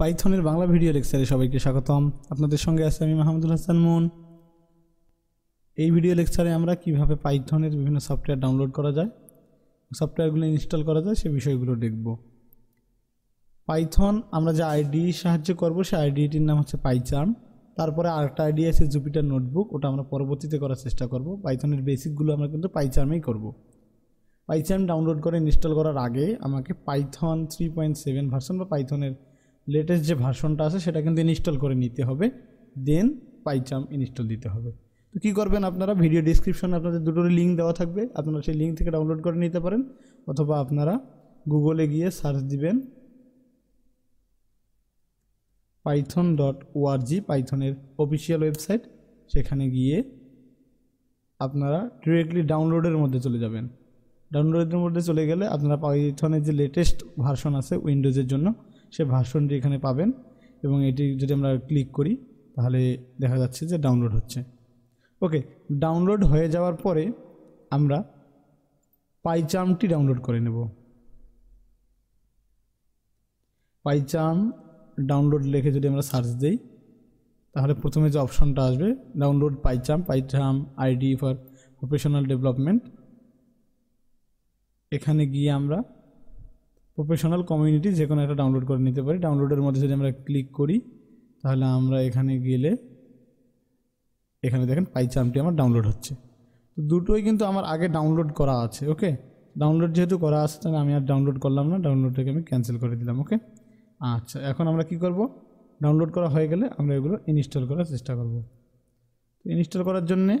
পাইথনের Bangla video লেকচারে সবাইকে স্বাগতম আপনাদের সঙ্গে আছে আমি মাহমুদুল হাসান মন এই ভিডিও লেকচারে আমরা কিভাবে পাইথনের বিভিন্ন সফটওয়্যার ডাউনলোড করা যায় সফটওয়্যারগুলো ইনস্টল করা যায় সে বিষয়গুলো দেখব পাইথন আমরা যে আইডি সাহায্য করব সে আইডিটির নাম হচ্ছে পাইচার্ম তারপরে আরেকটা আইডি আছে জুপিটার নোটবুক ওটা আমরা পরবর্তীতে করার চেষ্টা করব পাইথনের বেসিকগুলো আমরা কিন্তু পাইচার্মেই করব পাইচার্ম ডাউনলোড করে ইনস্টল করার আগে আমাকে Python three point seven version বা পাইথনের লেটেস্ট যে ভার্সনটা আছে সেটা কিন্তু ইনস্টল করে নিতে হবে দেন পাইচাম ইনস্টল দিতে হবে তো কী করবেন আপনারা ভিডিও ডিসক্রিপশনে আপনাদের দুটোরই লিঙ্ক দেওয়া থাকবে আপনারা সেই লিঙ্ক থেকে ডাউনলোড করে নিতে পারেন অথবা আপনারা গুগলে গিয়ে সার্চ দিবেন পাইথন ডট ওআরজি পাইথনের অফিসিয়াল ওয়েবসাইট সেখানে গিয়ে আপনারা ডিরেক্টলি ডাউনলোডের মধ্যে চলে যাবেন ডাউনলোডের মধ্যে চলে গেলে আপনারা পাইথনের যে লেটেস্ট ভার্সন আছে উইন্ডোজের জন্য সে ভার্সনটি এখানে পাবেন এবং এটি যদি আমরা ক্লিক করি তাহলে দেখা যাচ্ছে যে ডাউনলোড হচ্ছে ওকে ডাউনলোড হয়ে যাওয়ার পরে আমরা পাইচামটি ডাউনলোড করে নেব পাইচাম ডাউনলোড লিখে যদি আমরা সার্চ দিই তাহলে প্রথমে যে অপশনটা আসবে download PyCharm PyCharm IDE for professional development এখানে গিয়ে আমরা প্রফেশনাল কমিউনিটি যে কোনো একটা ডাউনলোড করে নিতে পারি ডাউনলোডের মধ্যে যদি আমরা ক্লিক করি তাহলে আমরা এখানে গেলে এখানে দেখেন পাইচামটি আমার ডাউনলোড হচ্ছে তো দুটোই কিন্তু আমার আগে ডাউনলোড করা আছে ওকে ডাউনলোড যেহেতু করা আছে তাহলে আমি আর ডাউনলোড করলাম না ডাউনলোডটাকে আমি ক্যান্সেল করে দিলাম ওকে আচ্ছা এখন আমরা কি করব ডাউনলোড করা হয়ে গেলে আমরা এগুলো ইনস্টল করার চেষ্টা করব ইনস্টল করার জন্যে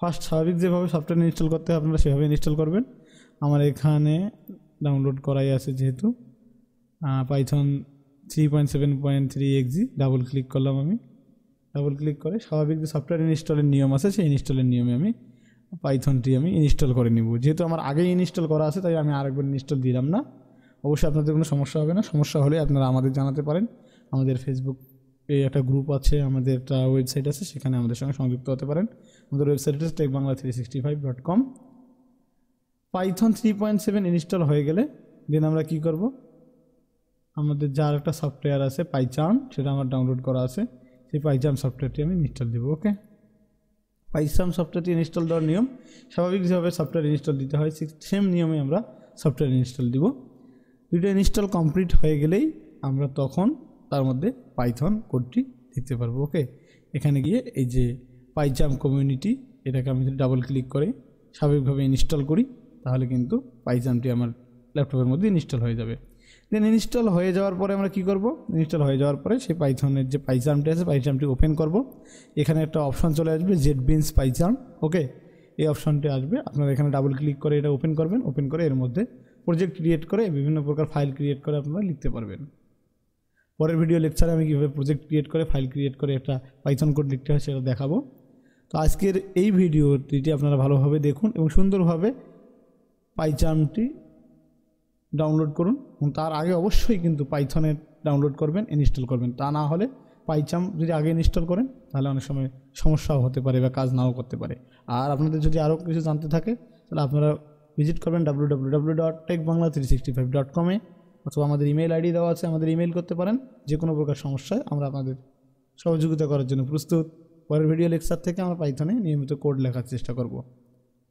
ফার্স্ট স্বাভাবিক যেভাবে সফটওয়্যার ইনস্টল করতে হয় আপনারা সেভাবে ইনস্টল করবেন আমার এখানে ডাউনলোড করাই আছে যেহেতু Python three point seven point three exe double click করলাম আমি ডাবল ক্লিক করে স্বাভাবিক যে সফটওয়্যার ইনস্টলের নিয়ম আছে সেই ইনস্টলের নিয়মে আমি পাইথনটি আমি ইনস্টল করে নিব যেহেতু আমার আগেই ইনস্টল করা আছে তাই আমি আরেকবার ইনস্টল দিলাম না অবশ্যই আপনাদের কোনো সমস্যা হবে না সমস্যা হলে আপনারা আমাদের জানাতে পারেন আমাদের ফেসবুক এই একটা গ্রুপ আছে আমাদের একটা ওয়েবসাইট আছে সেখানে আমাদের সঙ্গে সংযুক্ত হতে পারেন আমাদের ওয়েবসাইট আছে tech Bangla three sixty five dot com Python three point seven install হয়ে গেলে দেন আমরা কি করব আমাদের যার একটা সফটওয়্যার আছে পাইচার্ম সেটা আমার ডাউনলোড করা আছে সেই পাইচার্ম সফটওয়্যারটি আমি ইনস্টল দেবো ওকে পাইচার্ম সফটওয়্যারটি ইনস্টল দেওয়ার নিয়ম স্বাভাবিক যেভাবে সফটওয়্যার ইনস্টল দিতে হয় সেম নিয়মে আমরা সফটওয়্যার ইনস্টল দিব ভিডিও ইনস্টল কমপ্লিট হয়ে গেলেই আমরা তখন তার মধ্যে পাইথন কোডটি দিতে পারবো ওকে এখানে গিয়ে এই যে পাইচার্ম কমিউনিটি এটাকে আমি ডাবল ক্লিক করে স্বাভাবিকভাবে ইনস্টল করি তাহলে কিন্তু পাইজামটি আমার ল্যাপটপের মধ্যে ইনস্টল হয়ে যাবে দেন ইনস্টল হয়ে যাওয়ার পরে আমরা কি করব ইনস্টল হয়ে যাওয়ার পরে সেই পাইথনের যে পাইজামটি আছে পাইজামটি ওপেন করব এখানে একটা অপশন চলে আসবে জেড বিনস পাইজাম ওকে এই অপশনটি আসবে আপনারা এখানে ডাবল ক্লিক করে এটা ওপেন করবেন ওপেন করে এর মধ্যে প্রজেক্ট ক্রিয়েট করে বিভিন্ন প্রকার ফাইল ক্রিয়েট করে আপনারা লিখতে পারবেন পরের ভিডিও লেকচারে আমি কীভাবে প্রজেক্ট ক্রিয়েট করে ফাইল ক্রিয়েট করে একটা পাইথন কোড লিখতে হয় সেটা দেখাবো তো আজকের এই ভিডিওটিটি আপনারা ভালোভাবে দেখুন এবং সুন্দরভাবে পাইচামটি ডাউনলোড করুন এবং তার আগে অবশ্যই কিন্তু পাইথনের ডাউনলোড করবেন ইনস্টল করবেন তা না হলে পাইচাম যদি আগে ইনস্টল করেন তাহলে অনেক সময় সমস্যাও হতে পারে বা কাজ নাও করতে পারে আর আপনাদের যদি আরও কিছু জানতে থাকে তাহলে আপনারা ভিজিট করবেন W W W dot tech Bangla three sixty five dot কমে অথবা আমাদের ইমেল আইডি দেওয়া আছে আমাদের ইমেল করতে পারেন যে কোনো প্রকার সমস্যায় আমরা আপনাদের সহযোগিতা করার জন্য প্রস্তুত পরের ভিডিও লেকচার থেকে আমরা পাইথনে নিয়মিত কোড লেখার চেষ্টা করব